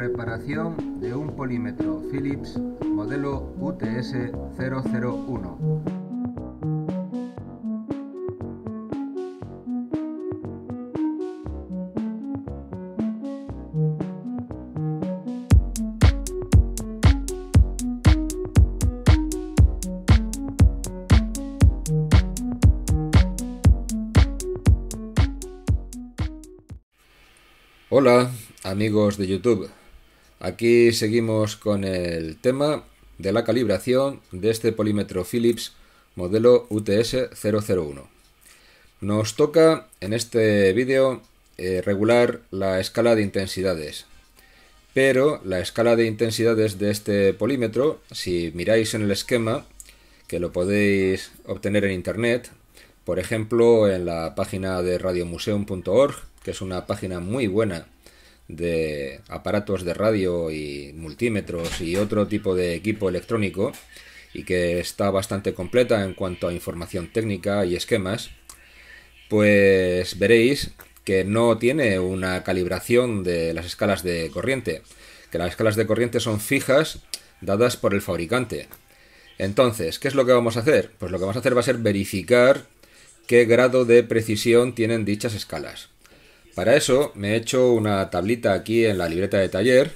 Reparación de un polímetro Philips modelo UTS 001. Hola amigos de YouTube, Aquí seguimos con el tema de la calibración de este polímetro Philips modelo UTS 001. Nos toca en este vídeo eh, regular la escala de intensidades, pero la escala de intensidades de este polímetro, si miráis en el esquema, que lo podéis obtener en internet, por ejemplo en la página de radiomuseum.org, que es una página muy buena de aparatos de radio y multímetros y otro tipo de equipo electrónico y que está bastante completa en cuanto a información técnica y esquemas, pues veréis que no tiene una calibración de las escalas de corriente, que las escalas de corriente son fijas dadas por el fabricante. Entonces, ¿qué es lo que vamos a hacer? Pues lo que vamos a hacer va a ser verificar qué grado de precisión tienen dichas escalas. Para eso me he hecho una tablita aquí en la libreta de taller.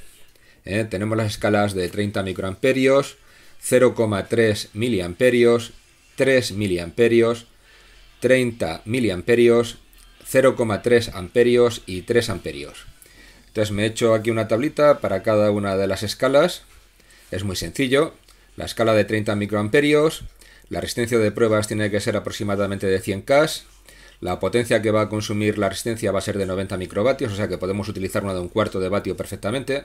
¿eh? Tenemos las escalas de 30 microamperios, 0,3 miliamperios, 3 miliamperios, 30 miliamperios, 0,3 amperios y 3 amperios. Entonces me he hecho aquí una tablita para cada una de las escalas. Es muy sencillo. La escala de 30 microamperios, la resistencia de pruebas tiene que ser aproximadamente de 100K, la potencia que va a consumir la resistencia va a ser de 90 microvatios, o sea que podemos utilizar una de un cuarto de vatio perfectamente.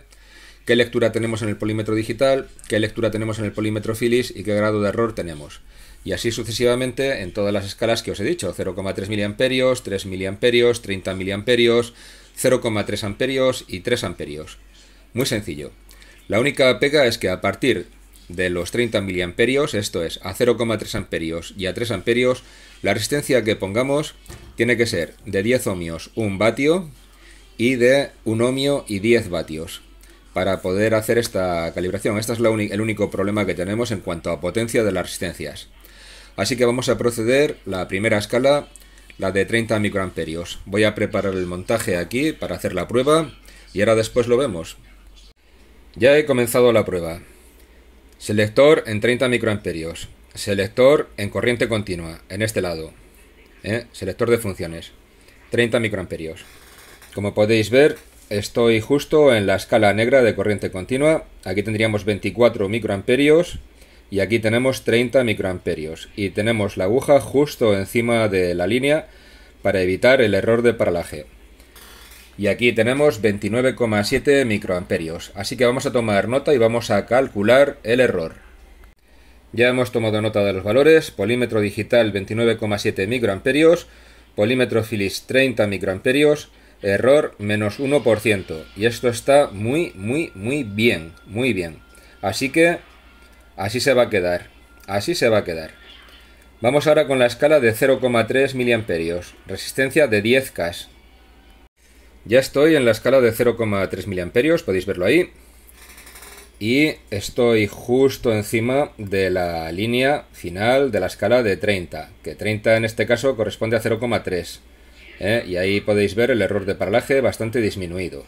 ¿Qué lectura tenemos en el polímetro digital? ¿Qué lectura tenemos en el polímetro filis? ¿Y qué grado de error tenemos? Y así sucesivamente en todas las escalas que os he dicho, 0,3 miliamperios, 3 miliamperios, 30 miliamperios, 0,3 amperios y 3 amperios. Muy sencillo. La única pega es que a partir de los 30 miliamperios, esto es, a 0,3 amperios y a 3 amperios, la resistencia que pongamos tiene que ser de 10 ohmios 1 vatio y de 1 ohmio y 10 vatios para poder hacer esta calibración. Este es el único problema que tenemos en cuanto a potencia de las resistencias. Así que vamos a proceder la primera escala, la de 30 microamperios. Voy a preparar el montaje aquí para hacer la prueba y ahora después lo vemos. Ya he comenzado la prueba. Selector en 30 microamperios. Selector en corriente continua, en este lado. ¿Eh? Selector de funciones. 30 microamperios. Como podéis ver, estoy justo en la escala negra de corriente continua. Aquí tendríamos 24 microamperios y aquí tenemos 30 microamperios. Y tenemos la aguja justo encima de la línea para evitar el error de paralaje. Y aquí tenemos 29,7 microamperios. Así que vamos a tomar nota y vamos a calcular el error. Ya hemos tomado nota de los valores. Polímetro digital 29,7 microamperios. Polímetro filis 30 microamperios. Error menos 1%. Y esto está muy, muy, muy bien. Muy bien. Así que así se va a quedar. Así se va a quedar. Vamos ahora con la escala de 0,3 miliamperios, resistencia de 10K. Ya estoy en la escala de 0,3 miliamperios, podéis verlo ahí. Y estoy justo encima de la línea final de la escala de 30, que 30 en este caso corresponde a 0,3. ¿eh? Y ahí podéis ver el error de paralaje bastante disminuido.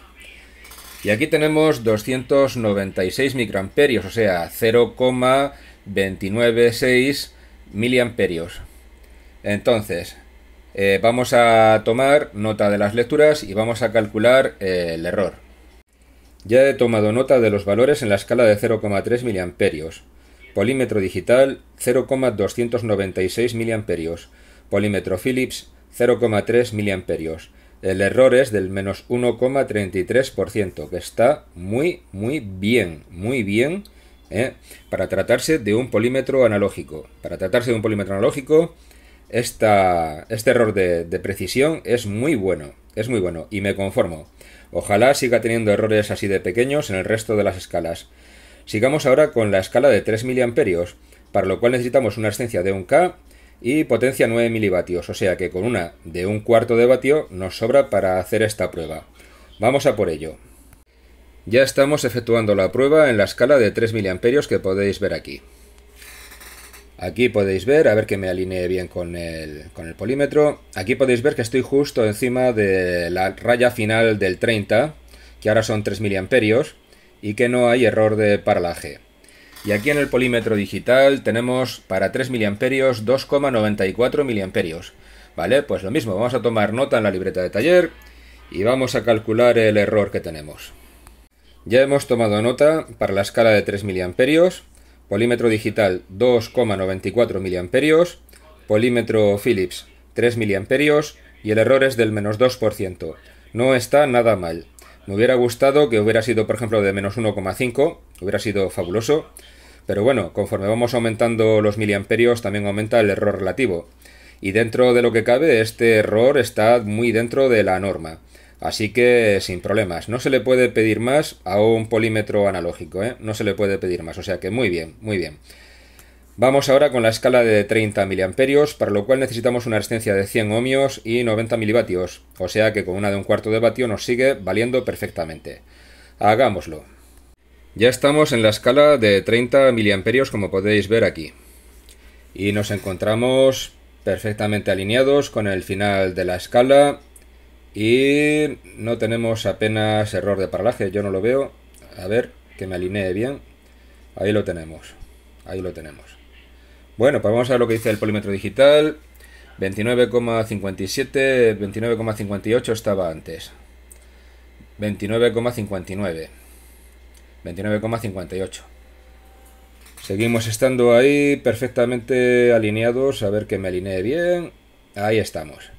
Y aquí tenemos 296 microamperios, o sea, 0,296 miliamperios. Entonces, eh, vamos a tomar nota de las lecturas y vamos a calcular eh, el error. Ya he tomado nota de los valores en la escala de 0,3 mA. Polímetro digital 0,296 mA. Polímetro Philips 0,3 mA. El error es del menos 1,33%, que está muy, muy bien, muy bien eh, para tratarse de un polímetro analógico. Para tratarse de un polímetro analógico, este error de, precisión es muy bueno, es muy bueno y me conformo. Ojalá siga teniendo errores así de pequeños en el resto de las escalas. Sigamos ahora con la escala de 3 mA, para lo cual necesitamos una esencia de 1K y potencia 9 mW. o sea que con una de un cuarto de vatio nos sobra para hacer esta prueba. Vamos a por ello. Ya estamos efectuando la prueba en la escala de 3 mA que podéis ver aquí. Aquí podéis ver, a ver que me alinee bien con el, con el polímetro. Aquí podéis ver que estoy justo encima de la raya final del 30, que ahora son 3 miliamperios, y que no hay error de paralaje. Y aquí en el polímetro digital tenemos para 3 miliamperios 2,94 miliamperios. Vale, pues lo mismo, vamos a tomar nota en la libreta de taller y vamos a calcular el error que tenemos. Ya hemos tomado nota para la escala de 3 miliamperios polímetro digital 2,94 miliamperios, polímetro Philips 3 miliamperios y el error es del menos 2%. No está nada mal. Me hubiera gustado que hubiera sido, por ejemplo, de menos 1,5, hubiera sido fabuloso. Pero bueno, conforme vamos aumentando los miliamperios, también aumenta el error relativo. Y dentro de lo que cabe, este error está muy dentro de la norma. Así que sin problemas, no se le puede pedir más a un polímetro analógico, ¿eh? no se le puede pedir más, o sea que muy bien, muy bien. Vamos ahora con la escala de 30 miliamperios, para lo cual necesitamos una resistencia de 100 ohmios y 90 milivatios, o sea que con una de un cuarto de vatio nos sigue valiendo perfectamente. Hagámoslo. Ya estamos en la escala de 30 miliamperios como podéis ver aquí. Y nos encontramos perfectamente alineados con el final de la escala y no tenemos apenas error de paralaje, yo no lo veo. A ver, que me alinee bien. Ahí lo tenemos. Ahí lo tenemos. Bueno, pues vamos a ver lo que dice el polímetro digital. 29,57, 29,58 estaba antes. 29,59. 29,58. Seguimos estando ahí perfectamente alineados. A ver que me alinee bien. Ahí estamos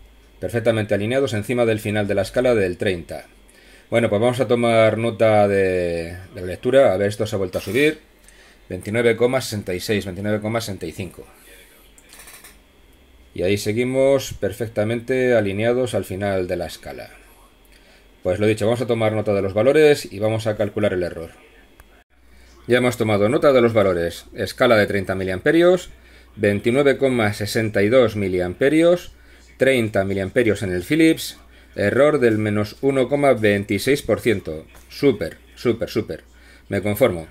perfectamente alineados encima del final de la escala del 30. Bueno, pues vamos a tomar nota de, la lectura, a ver, esto se ha vuelto a subir, 29,66, 29,65. Y ahí seguimos perfectamente alineados al final de la escala. Pues lo dicho, vamos a tomar nota de los valores y vamos a calcular el error. Ya hemos tomado nota de los valores. Escala de 30 mA. 29,62 mA, 30 miliamperios en el Philips, error del menos 1,26%. Súper, súper, súper. Me conformo.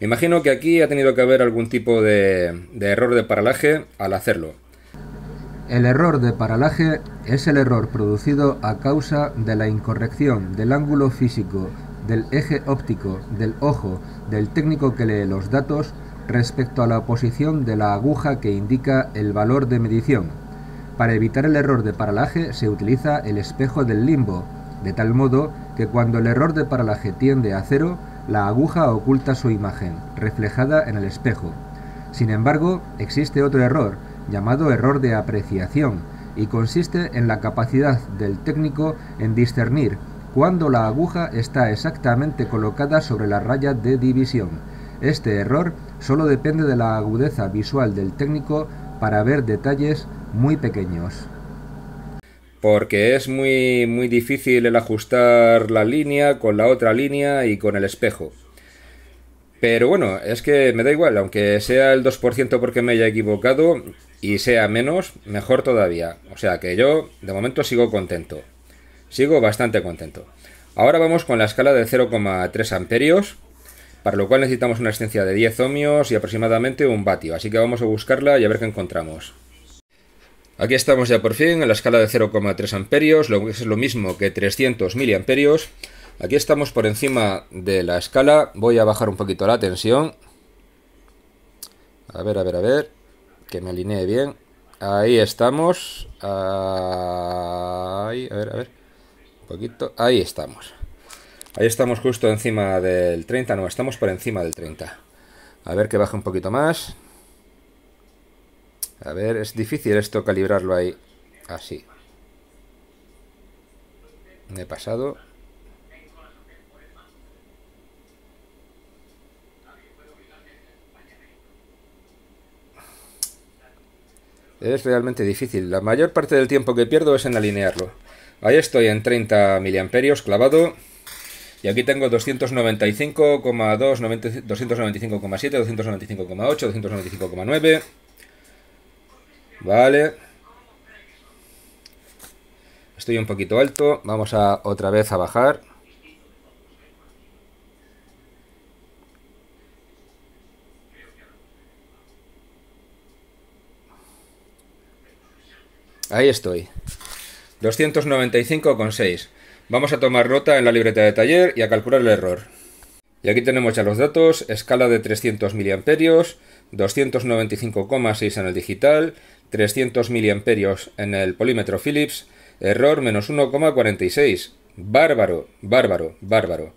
Me imagino que aquí ha tenido que haber algún tipo de error de paralaje al hacerlo. El error de paralaje es el error producido a causa de la incorrección del ángulo físico, del eje óptico, del ojo, del técnico que lee los datos respecto a la posición de la aguja que indica el valor de medición. Para evitar el error de paralaje se utiliza el espejo del limbo, de tal modo que cuando el error de paralaje tiende a cero, la aguja oculta su imagen, reflejada en el espejo. Sin embargo, existe otro error, llamado error de apreciación, y consiste en la capacidad del técnico en discernir cuándo la aguja está exactamente colocada sobre la raya de división. Este error solo depende de la agudeza visual del técnico para ver detalles muy pequeños. Porque es muy, muy difícil el ajustar la línea con la otra línea y con el espejo. Pero bueno, es que me da igual, aunque sea el 2% porque me haya equivocado y sea menos, mejor todavía. O sea que yo de momento sigo contento. Sigo bastante contento. Ahora vamos con la escala de 0,3 amperios, para lo cual necesitamos una esencia de 10 ohmios y aproximadamente un vatio. Así que vamos a buscarla y a ver qué encontramos. Aquí estamos ya por fin en la escala de 0,3 amperios, lo que es lo mismo que 300 miliamperios. Aquí estamos por encima de la escala. Voy a bajar un poquito la tensión. A ver, a ver, a ver. Que me alinee bien. Ahí estamos. Ahí, a ver, a ver. Un poquito. Ahí estamos. Ahí estamos justo encima del 30. No, estamos por encima del 30. A ver que baje un poquito más. A ver, es difícil esto calibrarlo ahí. Así. Me he pasado. Es realmente difícil. La mayor parte del tiempo que pierdo es en alinearlo. Ahí estoy en 30 miliamperios clavado. Y aquí tengo 295,2, 295,7, 295,8, 295,9... Vale. Estoy un poquito alto. Vamos a otra vez a bajar. Ahí estoy. 295,6. Vamos a tomar rota en la libreta de taller y a calcular el error. Y aquí tenemos ya los datos, escala de 300 miliamperios, 295,6 en el digital, 300 miliamperios en el polímetro Philips, error menos 1,46. Bárbaro, bárbaro, bárbaro.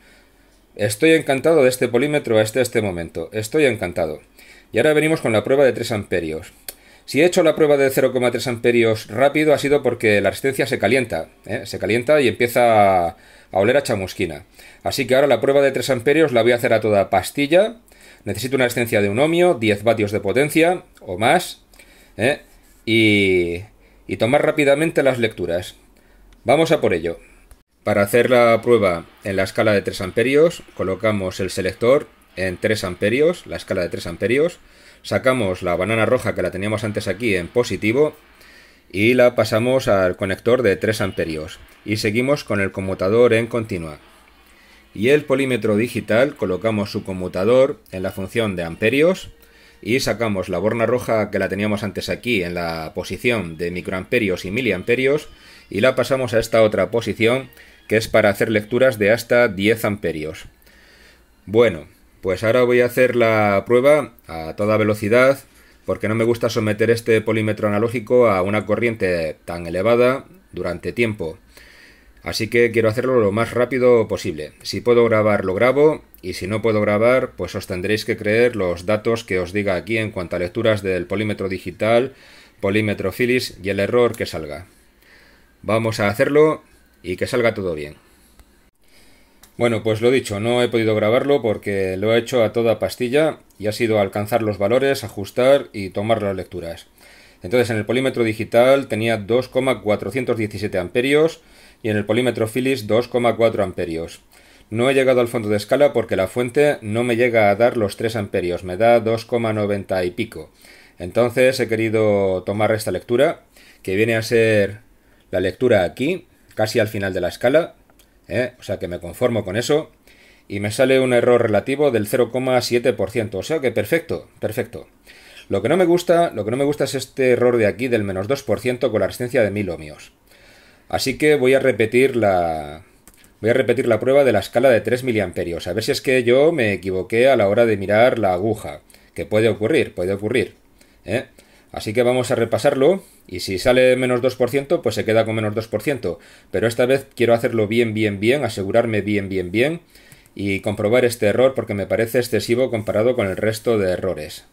Estoy encantado de este polímetro hasta este momento, estoy encantado. Y ahora venimos con la prueba de 3 amperios. Si he hecho la prueba de 0,3 amperios rápido ha sido porque la resistencia se calienta, ¿eh? se calienta y empieza a, a oler a chamusquina. Así que ahora la prueba de 3 amperios la voy a hacer a toda pastilla, Necesito una resistencia de un ohmio, 10 vatios de potencia o más, ¿eh? y, y tomar rápidamente las lecturas. Vamos a por ello. Para hacer la prueba en la escala de 3 amperios, colocamos el selector en 3 amperios, la escala de 3 amperios, sacamos la banana roja que la teníamos antes aquí en positivo y la pasamos al conector de 3 amperios y seguimos con el conmutador en continua y el polímetro digital colocamos su conmutador en la función de amperios y sacamos la borna roja que la teníamos antes aquí en la posición de microamperios y miliamperios y la pasamos a esta otra posición que es para hacer lecturas de hasta 10 amperios. Bueno, pues ahora voy a hacer la prueba a toda velocidad porque no me gusta someter este polímetro analógico a una corriente tan elevada durante tiempo. Así que quiero hacerlo lo más rápido posible. Si puedo grabar, lo grabo, y si no puedo grabar, pues os tendréis que creer los datos que os diga aquí en cuanto a lecturas del polímetro digital, polímetro Philips y el error que salga. Vamos a hacerlo y que salga todo bien. Bueno, pues lo dicho, no he podido grabarlo porque lo he hecho a toda pastilla y ha sido alcanzar los valores, ajustar y tomar las lecturas. Entonces en el polímetro digital tenía 2,417 amperios, y en el polímetro Philips 2,4 amperios. No he llegado al fondo de escala porque la fuente no me llega a dar los 3 amperios, me da 2,90 y pico. Entonces he querido tomar esta lectura, que viene a ser la lectura aquí, casi al final de la escala, ¿eh? o sea que me conformo con eso, y me sale un error relativo del 0,7%, o sea que perfecto, perfecto. Lo que no me gusta, lo que no me gusta es este error de aquí del menos 2% con la resistencia de 1000 ohmios. Así que voy a repetir la, Voy a repetir la prueba de la escala de 3 mA, a ver si es que yo me equivoqué a la hora de mirar la aguja, que puede ocurrir, puede ocurrir. ¿eh? Así que vamos a repasarlo, y si sale menos 2%, pues se queda con menos 2%, pero esta vez quiero hacerlo bien, bien, bien, asegurarme bien, bien, bien, y comprobar este error porque me parece excesivo comparado con el resto de errores.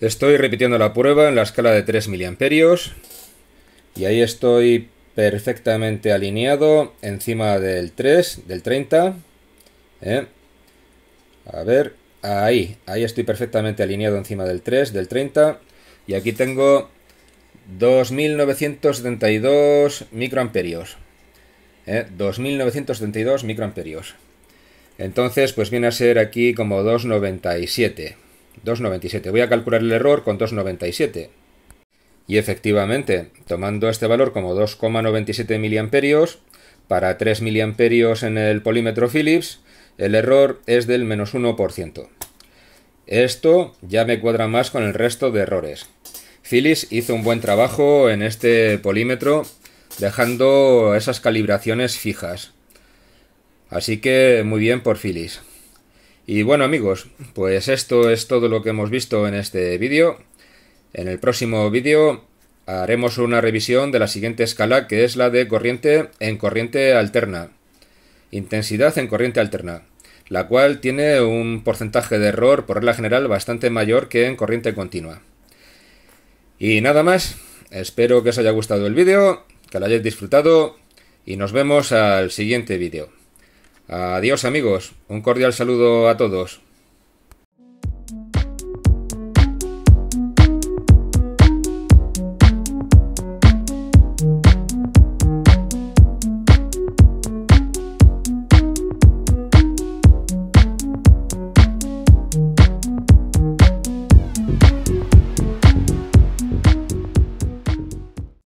Estoy repitiendo la prueba en la escala de 3 miliamperios, y ahí estoy perfectamente alineado encima del 3, del 30. ¿eh? A ver, ahí, ahí estoy perfectamente alineado encima del 3, del 30. Y aquí tengo 2972 microamperios. 2972 ¿eh? microamperios. Entonces, pues viene a ser aquí como 297. 297. Voy a calcular el error con 297. Y efectivamente, tomando este valor como 2,97 miliamperios, para 3 miliamperios en el polímetro Philips, el error es del menos 1%. Esto ya me cuadra más con el resto de errores. Philips hizo un buen trabajo en este polímetro, dejando esas calibraciones fijas. Así que muy bien por Philips. Y bueno amigos, pues esto es todo lo que hemos visto en este vídeo. En el próximo vídeo haremos una revisión de la siguiente escala que es la de corriente en corriente alterna. Intensidad en corriente alterna, la cual tiene un porcentaje de error por regla general bastante mayor que en corriente continua. Y nada más, espero que os haya gustado el vídeo, que lo hayáis disfrutado y nos vemos al siguiente vídeo. Adiós amigos, un cordial saludo a todos.